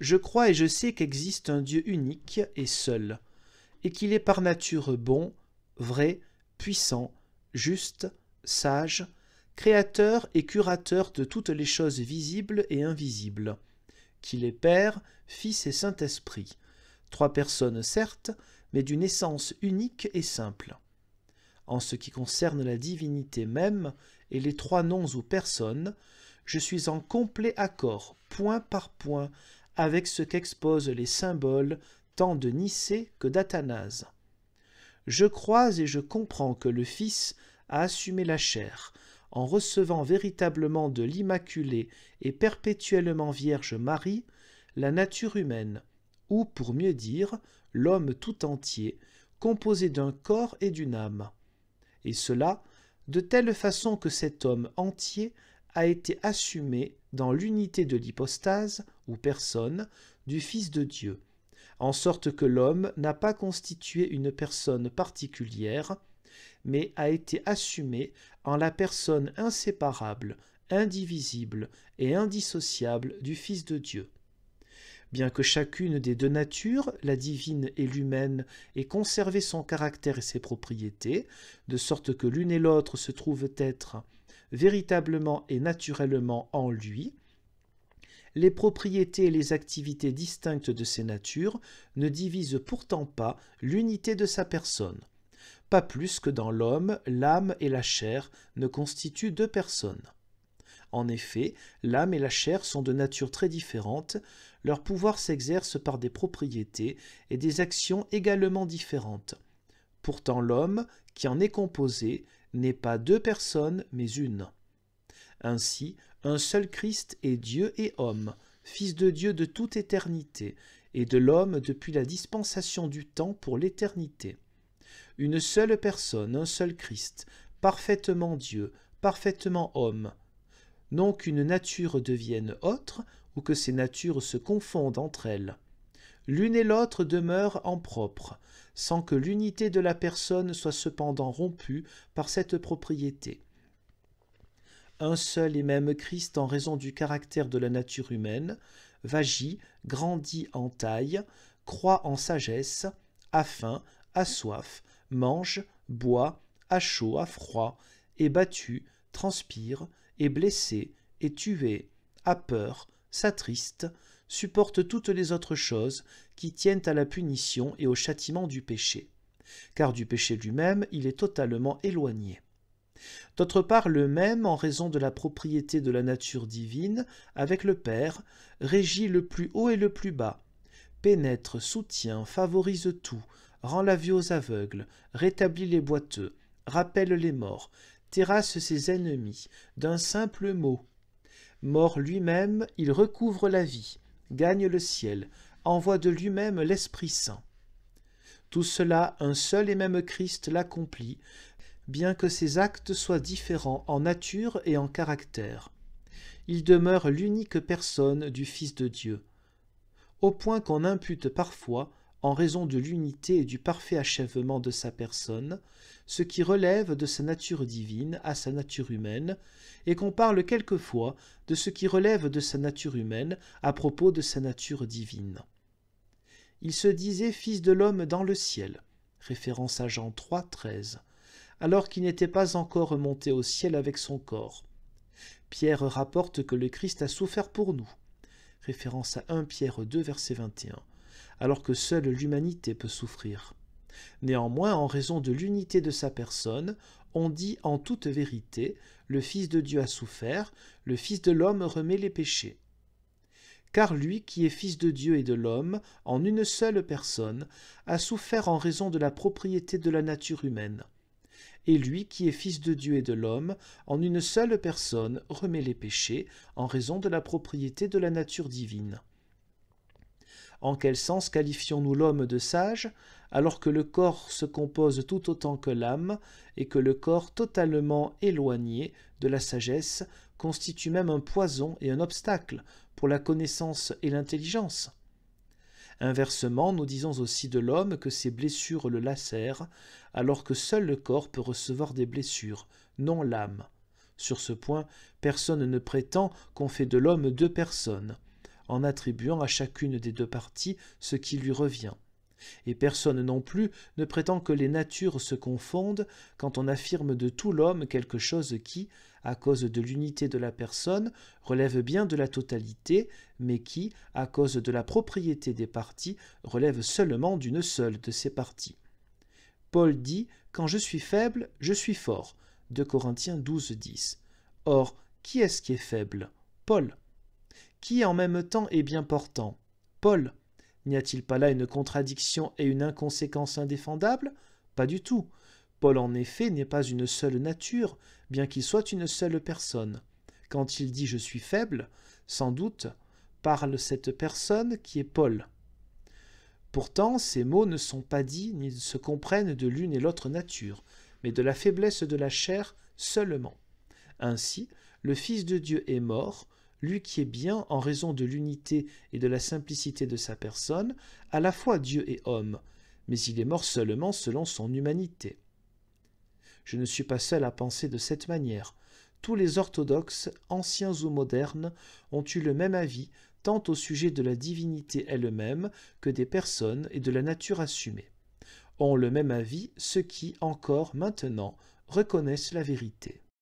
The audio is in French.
Je crois et je sais qu'existe un Dieu unique et seul, et qu'il est par nature bon, vrai, puissant, juste, sage, créateur et curateur de toutes les choses visibles et invisibles, qu'il est Père, Fils et Saint-Esprit, trois personnes certes, mais d'une essence unique et simple. En ce qui concerne la divinité même et les trois noms ou personnes, je suis en complet accord, point par point, avec ce qu'exposent les symboles tant de Nicée que d'Athanase. Je crois et je comprends que le Fils a assumé la chair, en recevant véritablement de l'Immaculée et perpétuellement Vierge Marie, la nature humaine, ou pour mieux dire, l'homme tout entier, composé d'un corps et d'une âme. Et cela, de telle façon que cet homme entier a été assumé dans l'unité de l'hypostase, ou personne, du Fils de Dieu, en sorte que l'homme n'a pas constitué une personne particulière, mais a été assumé en la personne inséparable, indivisible et indissociable du Fils de Dieu. Bien que chacune des deux natures, la divine et l'humaine, ait conservé son caractère et ses propriétés, de sorte que l'une et l'autre se trouvent être véritablement et naturellement en lui, les propriétés et les activités distinctes de ces natures ne divisent pourtant pas l'unité de sa personne, pas plus que dans l'homme, l'âme et la chair ne constituent deux personnes. En effet, l'âme et la chair sont de nature très différentes, leur pouvoir s'exerce par des propriétés et des actions également différentes. Pourtant l'homme, qui en est composé, n'est pas deux personnes, mais une. Ainsi, un seul Christ est Dieu et homme, Fils de Dieu de toute éternité, et de l'homme depuis la dispensation du temps pour l'éternité. Une seule personne, un seul Christ, parfaitement Dieu, parfaitement homme. Non qu'une nature devienne autre, ou que ces natures se confondent entre elles l'une et l'autre demeurent en propre, sans que l'unité de la personne soit cependant rompue par cette propriété. Un seul et même Christ en raison du caractère de la nature humaine, vagit, grandit en taille, croit en sagesse, a faim, a soif, mange, boit, a chaud, a froid, est battu, transpire, est blessé, est tué, a peur, s'attriste, supporte toutes les autres choses qui tiennent à la punition et au châtiment du péché, car du péché lui-même il est totalement éloigné. D'autre part, le même, en raison de la propriété de la nature divine, avec le Père, régit le plus haut et le plus bas, pénètre, soutient, favorise tout, rend la vie aux aveugles, rétablit les boiteux, rappelle les morts, terrasse ses ennemis, d'un simple mot. Mort lui-même, il recouvre la vie, gagne le ciel, envoie de lui-même l'Esprit Saint. Tout cela, un seul et même Christ l'accomplit, bien que ses actes soient différents en nature et en caractère. Il demeure l'unique personne du Fils de Dieu, au point qu'on impute parfois en raison de l'unité et du parfait achèvement de sa personne, ce qui relève de sa nature divine à sa nature humaine, et qu'on parle quelquefois de ce qui relève de sa nature humaine à propos de sa nature divine. Il se disait fils de l'homme dans le ciel, référence à Jean 3, alors qu'il n'était pas encore monté au ciel avec son corps. Pierre rapporte que le Christ a souffert pour nous, référence à 1 Pierre 2, verset 21 alors que seule l'humanité peut souffrir. Néanmoins, en raison de l'unité de sa personne, on dit en toute vérité, le Fils de Dieu a souffert, le Fils de l'homme remet les péchés. Car lui qui est Fils de Dieu et de l'homme, en une seule personne, a souffert en raison de la propriété de la nature humaine. Et lui qui est Fils de Dieu et de l'homme, en une seule personne, remet les péchés, en raison de la propriété de la nature divine. En quel sens qualifions-nous l'homme de sage alors que le corps se compose tout autant que l'âme et que le corps totalement éloigné de la sagesse constitue même un poison et un obstacle pour la connaissance et l'intelligence Inversement, nous disons aussi de l'homme que ses blessures le lacèrent, alors que seul le corps peut recevoir des blessures, non l'âme. Sur ce point, personne ne prétend qu'on fait de l'homme deux personnes en attribuant à chacune des deux parties ce qui lui revient. Et personne non plus ne prétend que les natures se confondent quand on affirme de tout l'homme quelque chose qui, à cause de l'unité de la personne, relève bien de la totalité, mais qui, à cause de la propriété des parties, relève seulement d'une seule de ces parties. Paul dit Quand je suis faible, je suis fort. de Corinthiens 12, 10. Or, qui est-ce qui est faible Paul qui en même temps est bien portant. Paul, n'y a-t-il pas là une contradiction et une inconséquence indéfendable Pas du tout. Paul en effet n'est pas une seule nature, bien qu'il soit une seule personne. Quand il dit je suis faible, sans doute, parle cette personne qui est Paul. Pourtant, ces mots ne sont pas dits ni se comprennent de l'une et l'autre nature, mais de la faiblesse de la chair seulement. Ainsi, le Fils de Dieu est mort, lui qui est bien en raison de l'unité et de la simplicité de sa personne, à la fois Dieu et homme, mais il est mort seulement selon son humanité. Je ne suis pas seul à penser de cette manière. Tous les orthodoxes, anciens ou modernes, ont eu le même avis tant au sujet de la divinité elle-même que des personnes et de la nature assumée. Ont le même avis ceux qui, encore maintenant, reconnaissent la vérité.